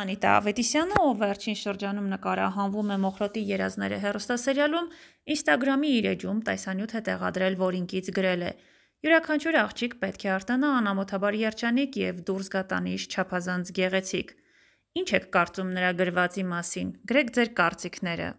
Անիտա Ավետիսյանը, ով վերջին շրջանում նկարահանվում է Մոխրոտի երազները հեռուստասերիալում, Instagram-ի իր էջում տեսանյութ է տեղադրել, որ ինքից գրել է. «Յուրաքանչյուր աղջիկ պետք է արտանա անամոթաբար երջանիկ եւ դուրս գա տանից չափազանց գեղեցիկ»։ Ինչ եք կարծում նրա գրվածի մասին։ Գրեք ձեր կարծիքները։